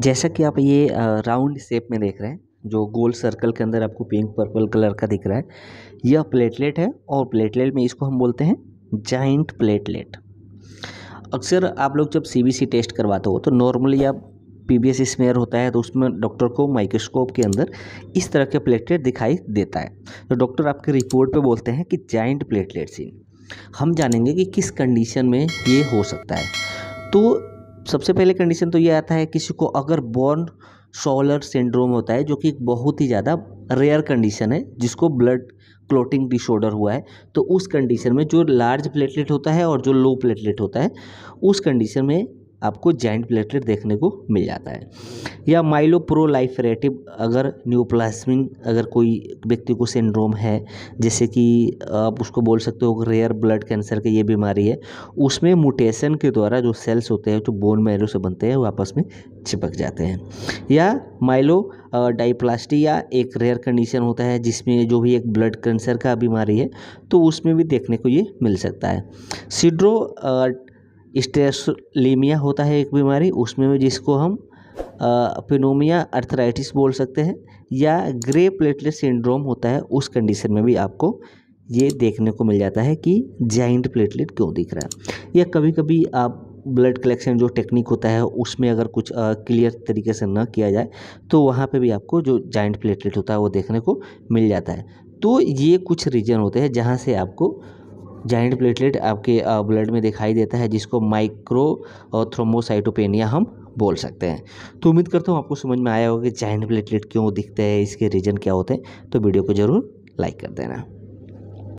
जैसा कि आप ये राउंड शेप में देख रहे हैं जो गोल सर्कल के अंदर आपको पिंक पर्पल कलर का दिख रहा है यह प्लेटलेट है और प्लेटलेट में इसको हम बोलते हैं जाइंट प्लेटलेट अक्सर आप लोग जब सीबीसी टेस्ट करवाते हो तो नॉर्मली आप पीबीएस स्मेयर होता है तो उसमें डॉक्टर को माइक्रोस्कोप के अंदर इस तरह के प्लेटलेट दिखाई देता है तो डॉक्टर आपके रिपोर्ट पे बोलते हैं कि जाइंट प्लेटलेट सीन हम जानेंगे कि किस कंडीशन में ये हो सकता है तो सबसे पहले कंडीशन तो ये आता है किसी को अगर बॉर्न सोलर सिंड्रोम होता है जो कि एक बहुत ही ज़्यादा रेयर कंडीशन है जिसको ब्लड क्लोटिंग डिसऑर्डर हुआ है तो उस कंडीशन में जो लार्ज प्लेटलेट होता है और जो लो प्लेटलेट होता है उस कंडीशन में आपको जॉइंट प्लेटलेट देखने को मिल जाता है या माइलो प्रो लाइफरेटिव अगर न्यूप्लास्मिन अगर कोई व्यक्ति को सिंड्रोम है जैसे कि आप उसको बोल सकते हो रेयर ब्लड कैंसर की ये बीमारी है उसमें म्यूटेशन के द्वारा जो सेल्स होते हैं जो बोन मैरो से बनते हैं वो आपस में चिपक जाते हैं या माइलो डाइप्लास्टी या एक रेयर कंडीशन होता है जिसमें जो भी एक ब्लड कैंसर का बीमारी है तो उसमें भी देखने को ये मिल सकता है सिड्रो स्टेसलीमिया होता है एक बीमारी उसमें भी जिसको हम पिनोमिया अर्थराइटिस बोल सकते हैं या ग्रे प्लेटलेट सिंड्रोम होता है उस कंडीशन में भी आपको ये देखने को मिल जाता है कि जाइंट प्लेटलेट क्यों दिख रहा है या कभी कभी आप ब्लड कलेक्शन जो टेक्निक होता है उसमें अगर कुछ क्लियर तरीके से ना किया जाए तो वहाँ पे भी आपको जो जाइंट प्लेटलेट होता है वो देखने को मिल जाता है तो ये कुछ रीजन होते हैं जहाँ से आपको जाइंट प्लेटलेट आपके ब्लड में दिखाई देता है जिसको माइक्रो थ्रोमोसाइटोपेनिया हम बोल सकते हैं तो उम्मीद करता हूँ आपको समझ में आया होगा कि जाइंट प्लेटलेट क्यों दिखते हैं इसके रीज़न क्या होते हैं तो वीडियो को ज़रूर लाइक कर देना